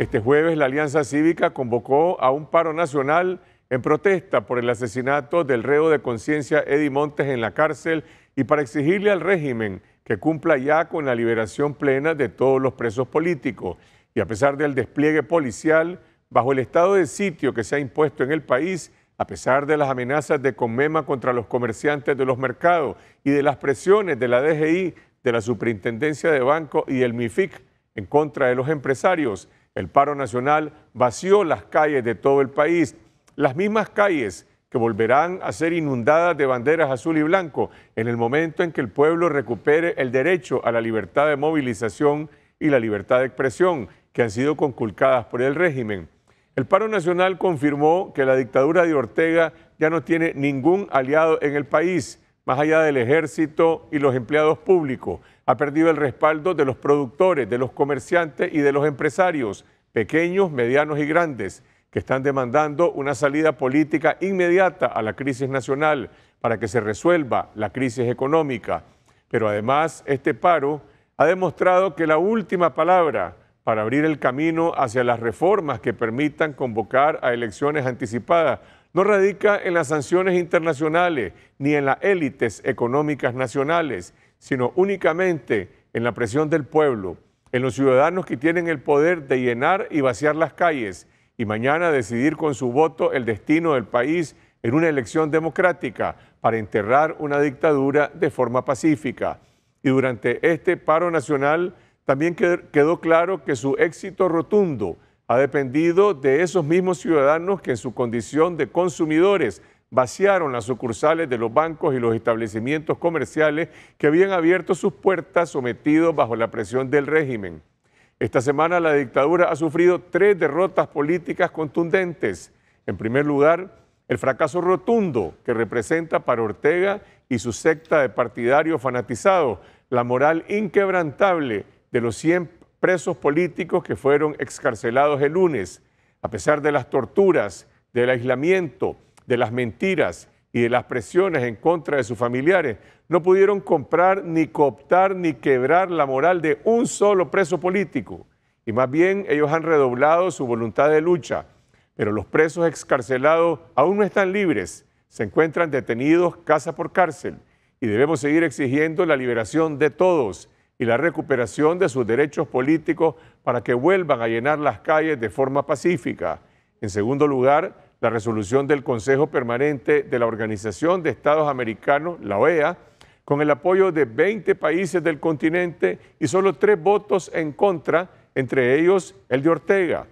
Este jueves la Alianza Cívica convocó a un paro nacional en protesta por el asesinato del reo de conciencia Eddie Montes en la cárcel y para exigirle al régimen que cumpla ya con la liberación plena de todos los presos políticos. Y a pesar del despliegue policial, bajo el estado de sitio que se ha impuesto en el país, a pesar de las amenazas de Conmema contra los comerciantes de los mercados y de las presiones de la DGI, de la Superintendencia de Banco y del MIFIC en contra de los empresarios, el paro nacional vació las calles de todo el país, las mismas calles que volverán a ser inundadas de banderas azul y blanco en el momento en que el pueblo recupere el derecho a la libertad de movilización y la libertad de expresión que han sido conculcadas por el régimen. El paro nacional confirmó que la dictadura de Ortega ya no tiene ningún aliado en el país, más allá del ejército y los empleados públicos, ha perdido el respaldo de los productores, de los comerciantes y de los empresarios, pequeños, medianos y grandes, que están demandando una salida política inmediata a la crisis nacional para que se resuelva la crisis económica. Pero además, este paro ha demostrado que la última palabra para abrir el camino hacia las reformas que permitan convocar a elecciones anticipadas no radica en las sanciones internacionales ni en las élites económicas nacionales, sino únicamente en la presión del pueblo, en los ciudadanos que tienen el poder de llenar y vaciar las calles y mañana decidir con su voto el destino del país en una elección democrática para enterrar una dictadura de forma pacífica. Y durante este paro nacional también quedó claro que su éxito rotundo ha dependido de esos mismos ciudadanos que en su condición de consumidores vaciaron las sucursales de los bancos y los establecimientos comerciales que habían abierto sus puertas sometidos bajo la presión del régimen. Esta semana la dictadura ha sufrido tres derrotas políticas contundentes. En primer lugar, el fracaso rotundo que representa para Ortega y su secta de partidarios fanatizados, la moral inquebrantable de los 100 presos políticos que fueron excarcelados el lunes, a pesar de las torturas, del aislamiento, de las mentiras y de las presiones en contra de sus familiares, no pudieron comprar, ni cooptar, ni quebrar la moral de un solo preso político. Y más bien ellos han redoblado su voluntad de lucha. Pero los presos excarcelados aún no están libres, se encuentran detenidos casa por cárcel y debemos seguir exigiendo la liberación de todos y la recuperación de sus derechos políticos para que vuelvan a llenar las calles de forma pacífica. En segundo lugar, la resolución del Consejo Permanente de la Organización de Estados Americanos, la OEA, con el apoyo de 20 países del continente y solo tres votos en contra, entre ellos el de Ortega.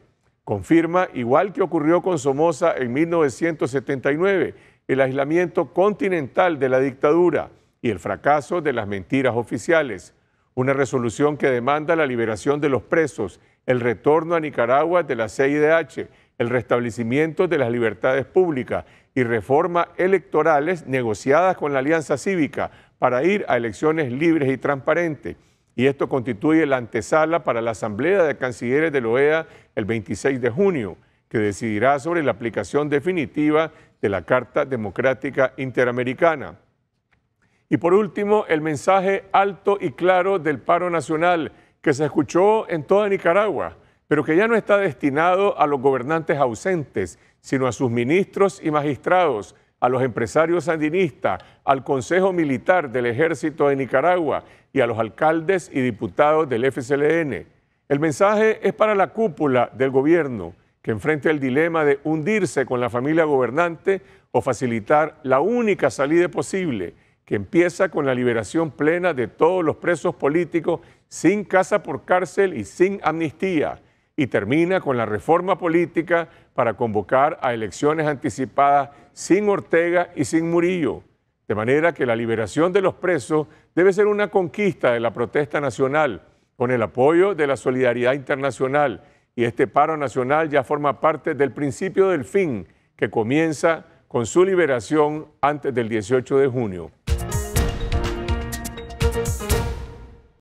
Confirma, igual que ocurrió con Somoza en 1979, el aislamiento continental de la dictadura y el fracaso de las mentiras oficiales. Una resolución que demanda la liberación de los presos, el retorno a Nicaragua de la CIDH el restablecimiento de las libertades públicas y reformas electorales negociadas con la Alianza Cívica para ir a elecciones libres y transparentes. Y esto constituye la antesala para la Asamblea de Cancilleres de la OEA el 26 de junio, que decidirá sobre la aplicación definitiva de la Carta Democrática Interamericana. Y por último, el mensaje alto y claro del paro nacional que se escuchó en toda Nicaragua pero que ya no está destinado a los gobernantes ausentes, sino a sus ministros y magistrados, a los empresarios sandinistas, al Consejo Militar del Ejército de Nicaragua y a los alcaldes y diputados del FSLN. El mensaje es para la cúpula del gobierno, que enfrenta el dilema de hundirse con la familia gobernante o facilitar la única salida posible, que empieza con la liberación plena de todos los presos políticos sin casa por cárcel y sin amnistía y termina con la reforma política para convocar a elecciones anticipadas sin Ortega y sin Murillo. De manera que la liberación de los presos debe ser una conquista de la protesta nacional, con el apoyo de la solidaridad internacional. Y este paro nacional ya forma parte del principio del fin, que comienza con su liberación antes del 18 de junio.